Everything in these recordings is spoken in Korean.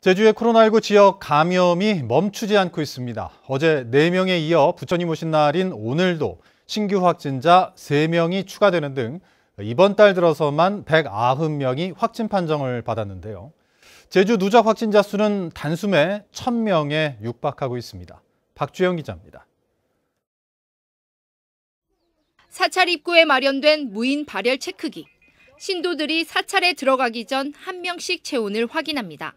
제주의 코로나19 지역 감염이 멈추지 않고 있습니다. 어제 4명에 이어 부처님 오신 날인 오늘도 신규 확진자 3명이 추가되는 등 이번 달 들어서만 190명이 확진 판정을 받았는데요. 제주 누적 확진자 수는 단숨에 1000명에 육박하고 있습니다. 박주영 기자입니다. 사찰 입구에 마련된 무인 발열 체크기. 신도들이 사찰에 들어가기 전 한 명씩 체온을 확인합니다.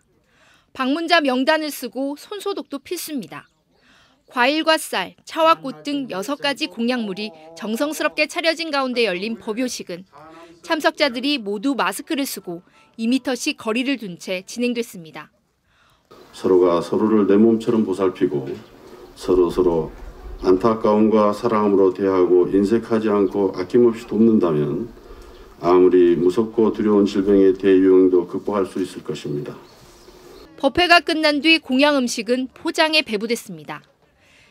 방문자 명단을 쓰고 손소독도 필수입니다. 과일과 쌀, 차와 꽃 등 6가지 공약물이 정성스럽게 차려진 가운데 열린 법요식은 참석자들이 모두 마스크를 쓰고 2미터씩 거리를 둔 채 진행됐습니다. 서로가 서로를 내 몸처럼 보살피고 서로 서로 안타까움과 사랑으로 대하고 인색하지 않고 아낌없이 돕는다면 아무리 무섭고 두려운 질병의 대유행도 극복할 수 있을 것입니다. 법회가 끝난 뒤 공양 음식은 포장에 배부됐습니다.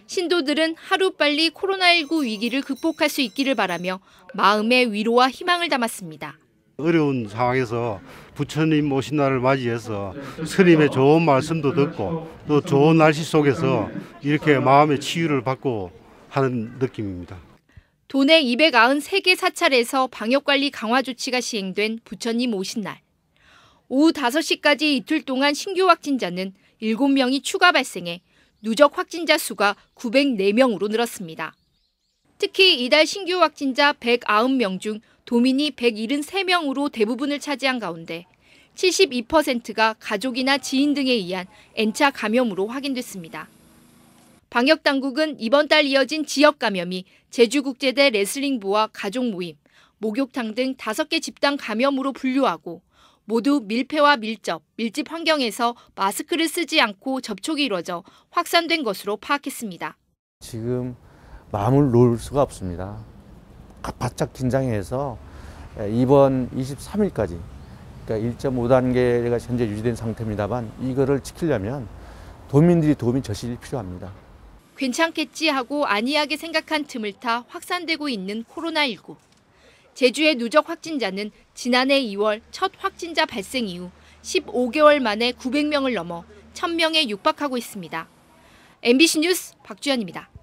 신도들은 하루빨리 코로나19 위기를 극복할 수 있기를 바라며 마음의 위로와 희망을 담았습니다. 어려운 상황에서 부처님 오신 날을 맞이해서 스님의 좋은 말씀도 듣고 또 좋은 날씨 속에서 이렇게 마음의 치유를 받고 하는 느낌입니다. 도내 293개 사찰에서 방역관리 강화 조치가 시행된 부처님 오신 날. 오후 5시까지 이틀 동안 신규 확진자는 7명이 추가 발생해 누적 확진자 수가 904명으로 늘었습니다. 특히 이달 신규 확진자 109명 중 도민이 173명으로 대부분을 차지한 가운데 72%가 가족이나 지인 등에 의한 N차 감염으로 확인됐습니다. 방역 당국은 이번 달 이어진 지역 감염이 제주국제대 레슬링부와 가족 모임, 목욕탕 등 5개 집단 감염으로 분류하고 모두 밀폐와 밀접, 밀집 환경에서 마스크를 쓰지 않고 접촉이 이루어져 확산된 것으로 파악했습니다. 지금 마음을 놓을 수가 없습니다. 바짝 긴장해서 예, 이번 23일까지 그러니까 1.5단계가 현재 유지된 상태입니다만 이거를 지키려면 도민들이 도움이 절실히 필요합니다. 괜찮겠지 하고 안이하게 생각한 틈을 타 확산되고 있는 코로나19. 제주의 누적 확진자는 지난해 2월 첫 확진자 발생 이후 15개월 만에 900명을 넘어 1000명에 육박하고 있습니다. MBC 뉴스 박주연입니다.